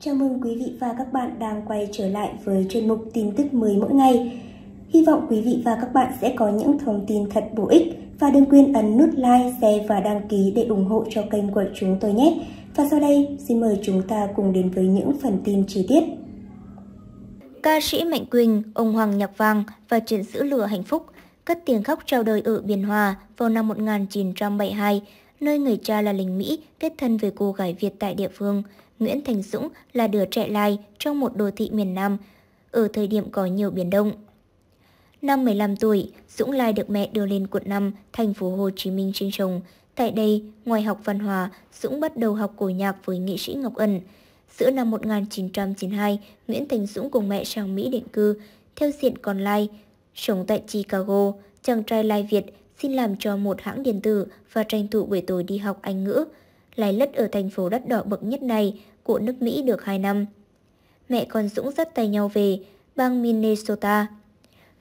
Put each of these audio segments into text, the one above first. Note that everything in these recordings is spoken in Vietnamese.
Chào mừng quý vị và các bạn đang quay trở lại với chuyên mục tin tức mới mỗi ngày. Hy vọng quý vị và các bạn sẽ có những thông tin thật bổ ích và đừng quên ấn nút like, share và đăng ký để ủng hộ cho kênh của chúng tôi nhé. Và sau đây, xin mời chúng ta cùng đến với những phần tin chi tiết. Ca sĩ Mạnh Quỳnh, ông Hoàng Nhạc Vàng và chuyện Sĩ lửa hạnh phúc cất tiếng khóc chào đời ở Biên Hòa vào năm 1972 nơi người cha là lính Mỹ kết thân với cô gái Việt tại địa phương. Nguyễn Thành Dũng là đứa trẻ lai trong một đô thị miền Nam, ở thời điểm có nhiều biến động. Năm 15 tuổi, Dũng Lai được mẹ đưa lên quận 5, thành phố Hồ Chí Minh sinh sống. Tại đây, ngoài học văn hóa, Dũng bắt đầu học cổ nhạc với nghệ sĩ Ngọc Ân Giữa năm 1992, Nguyễn Thành Dũng cùng mẹ sang Mỹ định cư, theo diện con Lai, sống tại Chicago. Chàng trai Lai Việt xin làm cho một hãng điện tử và tranh thủ buổi tối đi học Anh ngữ. Lái lất ở thành phố đất đỏ bậc nhất này của nước Mỹ được 2 năm. Mẹ con Dũng dắt tay nhau về bang Minnesota.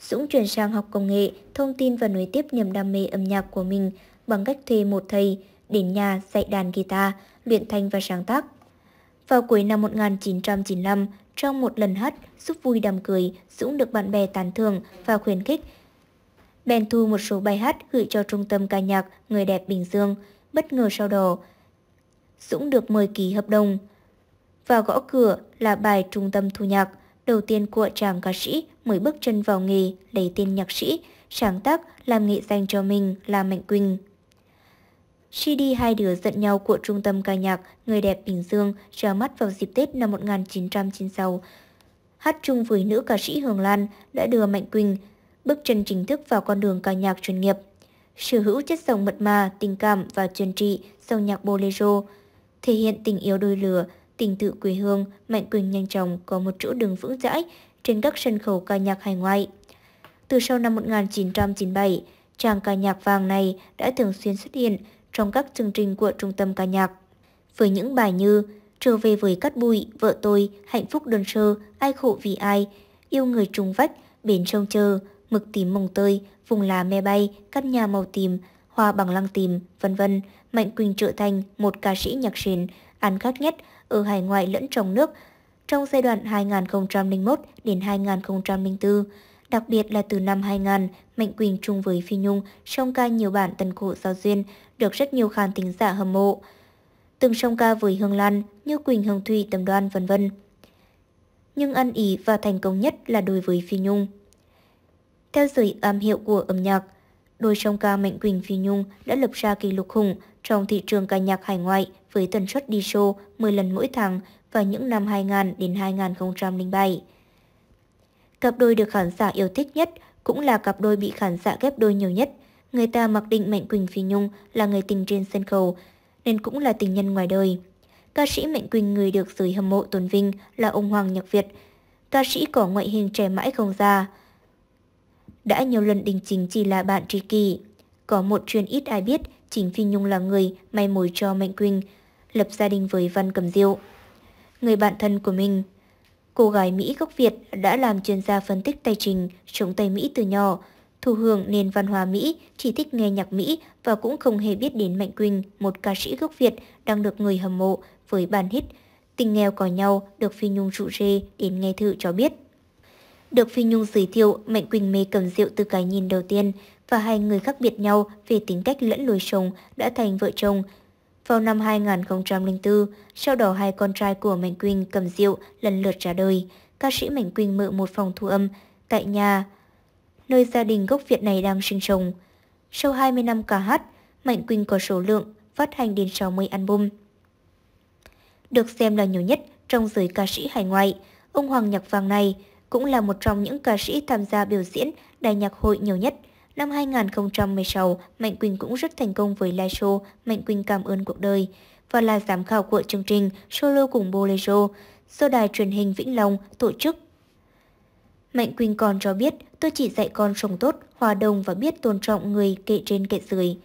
Dũng chuyển sang học công nghệ, thông tin và nối tiếp niềm đam mê âm nhạc của mình bằng cách thuê một thầy đến nhà dạy đàn guitar, luyện thanh và sáng tác. Vào cuối năm 1995, trong một lần hát giúp vui đàm cười, Dũng được bạn bè tán thưởng và khuyến khích bèn thu một số bài hát gửi cho Trung tâm ca nhạc Người đẹp Bình Dương, bất ngờ sau đó. Dũng được mời ký hợp đồng. Vào gõ cửa là bài Trung tâm thu nhạc, đầu tiên của chàng ca sĩ mới bước chân vào nghề lấy tên nhạc sĩ, sáng tác làm nghệ danh cho mình là Mạnh Quỳnh. CD Hai đứa giận nhau của Trung tâm ca nhạc Người đẹp Bình Dương ra mắt vào dịp Tết năm 1996. Hát chung với nữ ca sĩ Hường Lan đã đưa Mạnh Quỳnh bước chân chính thức vào con đường ca nhạc chuyên nghiệp. Sở hữu chất giọng mật mà, tình cảm và truyền trị sâu nhạc bolero, thể hiện tình yêu đôi lửa, tình tự quê hương, Mạnh Quỳnh nhanh chóng có một chỗ đường vững chãi trên các sân khấu ca nhạc hải ngoại. Từ sau năm 1997, chàng ca nhạc vàng này đã thường xuyên xuất hiện trong các chương trình của trung tâm ca nhạc. Với những bài như Trở về với cát bụi, Vợ tôi, Hạnh phúc đơn sơ, Ai khổ vì ai, Yêu người trùng vách, Bến sông chờ, mực tím mồng tơi, vùng lá me bay, căn nhà màu tím, hoa bằng lăng tím, vân vân. Mạnh Quỳnh trở thành một ca sĩ nhạc sền, ăn khác nhất ở hải ngoại lẫn trong nước trong giai đoạn 2001 đến 2004. Đặc biệt là từ năm 2000, Mạnh Quỳnh chung với Phi Nhung trong ca nhiều bản tần cổ giao duyên, được rất nhiều khán thính giả hâm mộ. Từng song ca với Hương Lan, Như Quỳnh Hương Thủy, Tầm Đoan vân vân. Nhưng ăn ý và thành công nhất là đối với Phi Nhung theo dõi âm hiệu của âm nhạc. Đôi song ca Mạnh Quỳnh Phi Nhung đã lập ra kỷ lục khủng trong thị trường ca nhạc hải ngoại với tần suất đi show 10 lần mỗi tháng vào những năm 2000 đến 2007. Cặp đôi được khán giả yêu thích nhất cũng là cặp đôi bị khán giả ghép đôi nhiều nhất. Người ta mặc định Mạnh Quỳnh Phi Nhung là người tình trên sân khấu, nên cũng là tình nhân ngoài đời. Ca sĩ Mạnh Quỳnh người được giới hâm mộ tôn vinh là ông Hoàng Nhạc Việt. Ca sĩ có ngoại hình trẻ mãi không già, đã nhiều lần đình chính chỉ là bạn tri kỷ. Có một chuyện ít ai biết, chính Phi Nhung là người may mối cho Mạnh Quỳnh, lập gia đình với Văn Cẩm Diệu. Người bạn thân của mình Cô gái Mỹ gốc Việt đã làm chuyên gia phân tích tài trình chống Tây Mỹ từ nhỏ, thụ hưởng nền văn hóa Mỹ, chỉ thích nghe nhạc Mỹ và cũng không hề biết đến Mạnh Quỳnh, một ca sĩ gốc Việt đang được người hâm mộ với bản hit Tình nghèo có nhau được Phi Nhung trụ rê đến nghe thử cho biết. Được Phi Nhung giới thiệu, Mạnh Quỳnh mê cầm rượu từ cái nhìn đầu tiên và hai người khác biệt nhau về tính cách lẫn lối sống đã thành vợ chồng. Vào năm 2004, sau đó hai con trai của Mạnh Quỳnh cầm rượu lần lượt ra đời. Ca sĩ Mạnh Quỳnh mượn một phòng thu âm tại nhà, nơi gia đình gốc Việt này đang sinh sống. Sau 20 năm ca hát, Mạnh Quỳnh có số lượng phát hành đến 60 album. Được xem là nhiều nhất trong giới ca sĩ hải ngoại, ông Hoàng Nhạc Vàng này – cũng là một trong những ca sĩ tham gia biểu diễn đài nhạc hội nhiều nhất. Năm 2016, Mạnh Quỳnh cũng rất thành công với live show Mạnh Quỳnh cảm ơn cuộc đời và là giám khảo của chương trình Solo cùng Bolero do đài truyền hình Vĩnh Long tổ chức. Mạnh Quỳnh còn cho biết, tôi chỉ dạy con sống tốt, hòa đồng và biết tôn trọng người kệ trên kệ dưới.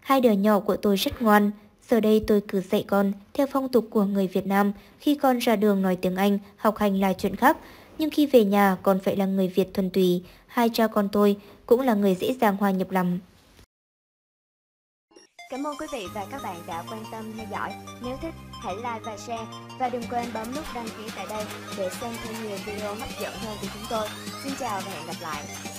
Hai đứa nhỏ của tôi rất ngoan, giờ đây tôi cứ dạy con theo phong tục của người Việt Nam. Khi con ra đường nói tiếng Anh, học hành là chuyện khác, nhưng khi về nhà còn phải là người Việt thuần túy, hai cha con tôi cũng là người dễ dàng hòa nhập lắm. Cảm ơn quý vị và các bạn đã quan tâm theo dõi. Nếu thích, hãy like và share. Và đừng quên bấm nút đăng ký tại đây để xem thêm nhiều video hấp dẫn hơn của chúng tôi. Xin chào và hẹn gặp lại.